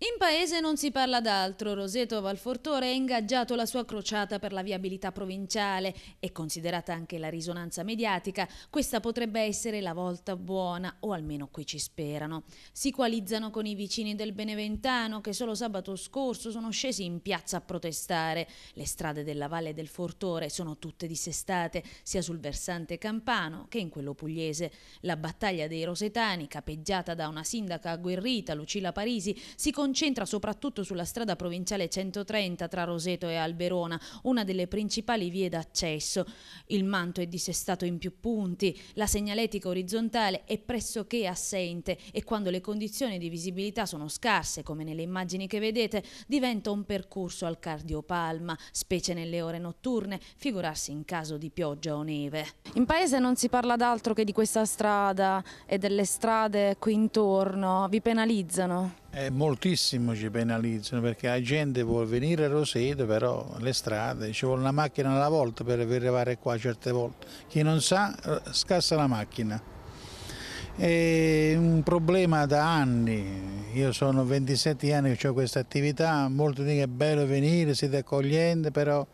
In paese non si parla d'altro, Roseto Valfortore ha ingaggiato la sua crociata per la viabilità provinciale e considerata anche la risonanza mediatica, questa potrebbe essere la volta buona o almeno qui ci sperano. Si coalizzano con i vicini del Beneventano che solo sabato scorso sono scesi in piazza a protestare. Le strade della Valle del Fortore sono tutte dissestate sia sul versante campano che in quello pugliese. La battaglia dei rosetani, capeggiata da una sindaca agguerrita, Lucilla Parisi, si continua concentra soprattutto sulla strada provinciale 130 tra Roseto e Alberona, una delle principali vie d'accesso. Il manto è dissestato in più punti, la segnaletica orizzontale è pressoché assente e quando le condizioni di visibilità sono scarse, come nelle immagini che vedete, diventa un percorso al cardiopalma, specie nelle ore notturne, figurarsi in caso di pioggia o neve. In paese non si parla d'altro che di questa strada e delle strade qui intorno, vi penalizzano? Eh, moltissimo ci penalizzano perché la gente vuole venire a Roseto, però le strade, ci vuole una macchina alla volta per arrivare qua certe volte. Chi non sa eh, scassa la macchina. È un problema da anni, io sono 27 anni che ho questa attività, molti dicono che è bello venire, siete accoglienti, però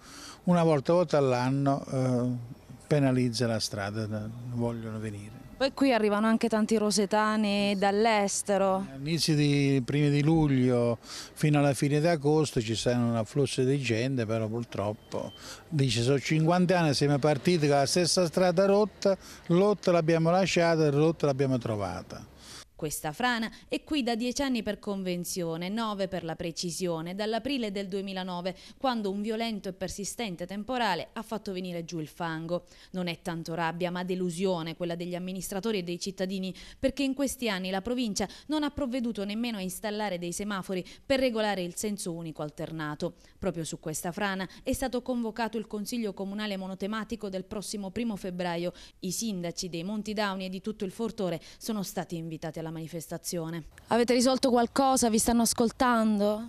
una volta, volta all'anno eh, penalizza la strada, non vogliono venire. Poi qui arrivano anche tanti rosetani dall'estero. Inizi di primi di luglio fino alla fine di agosto ci sarà un afflusso di gente, però purtroppo dice sono 50 anni siamo partiti con la stessa strada rotta, lotta l'abbiamo lasciata e rotta l'abbiamo trovata. Questa frana è qui da dieci anni per convenzione, nove per la precisione, dall'aprile del 2009, quando un violento e persistente temporale ha fatto venire giù il fango. Non è tanto rabbia, ma delusione quella degli amministratori e dei cittadini, perché in questi anni la provincia non ha provveduto nemmeno a installare dei semafori per regolare il senso unico alternato. Proprio su questa frana è stato convocato il Consiglio Comunale Monotematico del prossimo primo febbraio. I sindaci dei Monti Downi e di tutto il Fortore sono stati invitati alla manifestazione. Avete risolto qualcosa? Vi stanno ascoltando?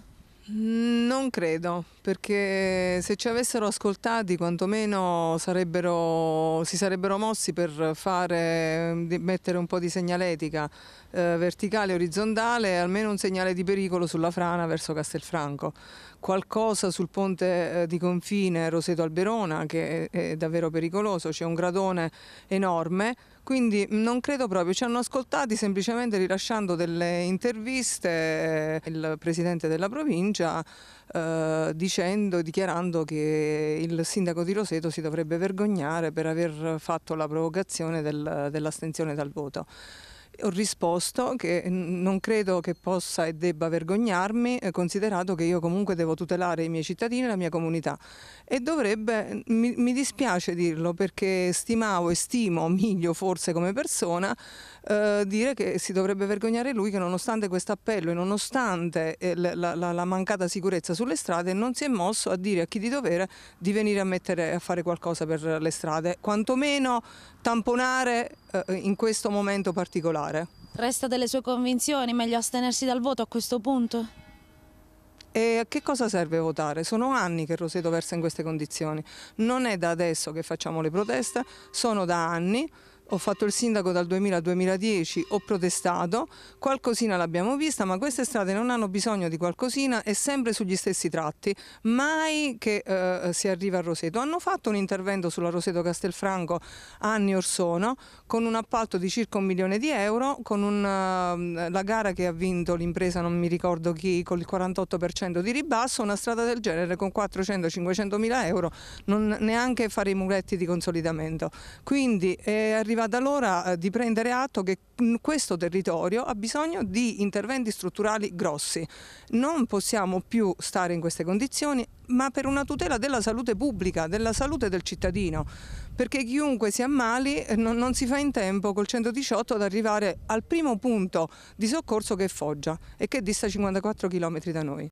Mm, non credo, perché se ci avessero ascoltati quantomeno sarebbero, si sarebbero mossi per fare, mettere un po' di segnaletica eh, verticale e orizzontale, almeno un segnale di pericolo sulla frana verso Castelfranco, qualcosa sul ponte eh, di confine Roseto Alberona che è, è davvero pericoloso, c'è un gradone enorme quindi mm, non credo proprio, ci hanno ascoltati semplicemente rilasciando delle interviste eh, il presidente della provincia eh, dicendo, dichiarando che il sindaco di Roseto si dovrebbe vergognare per aver fatto la provocazione del, dell'astensione dal voto. Ho risposto che non credo che possa e debba vergognarmi, eh, considerato che io comunque devo tutelare i miei cittadini e la mia comunità. E dovrebbe, mi, mi dispiace dirlo perché stimavo e stimo Miglio forse come persona, eh, dire che si dovrebbe vergognare lui che nonostante questo appello e nonostante eh, la, la, la mancata sicurezza sulle strade non si è mosso a dire a chi di dovere di venire a, mettere, a fare qualcosa per le strade, quantomeno tamponare eh, in questo momento particolare. Resta delle sue convinzioni, meglio astenersi dal voto a questo punto? E a che cosa serve votare? Sono anni che Roseto versa in queste condizioni. Non è da adesso che facciamo le proteste, sono da anni ho fatto il sindaco dal 2000 al 2010, ho protestato, qualcosina l'abbiamo vista, ma queste strade non hanno bisogno di qualcosina e sempre sugli stessi tratti, mai che eh, si arriva a Roseto. Hanno fatto un intervento sulla Roseto Castelfranco anni or sono con un appalto di circa un milione di euro, con una, eh, la gara che ha vinto l'impresa, non mi ricordo chi, con il 48% di ribasso, una strada del genere con 400-500 mila euro, non neanche fare i muletti di consolidamento. Quindi è eh, arrivato arrivata l'ora eh, di prendere atto che questo territorio ha bisogno di interventi strutturali grossi. Non possiamo più stare in queste condizioni, ma per una tutela della salute pubblica, della salute del cittadino, perché chiunque si ammali eh, non, non si fa in tempo col 118 ad arrivare al primo punto di soccorso che è Foggia e che dista 54 km da noi.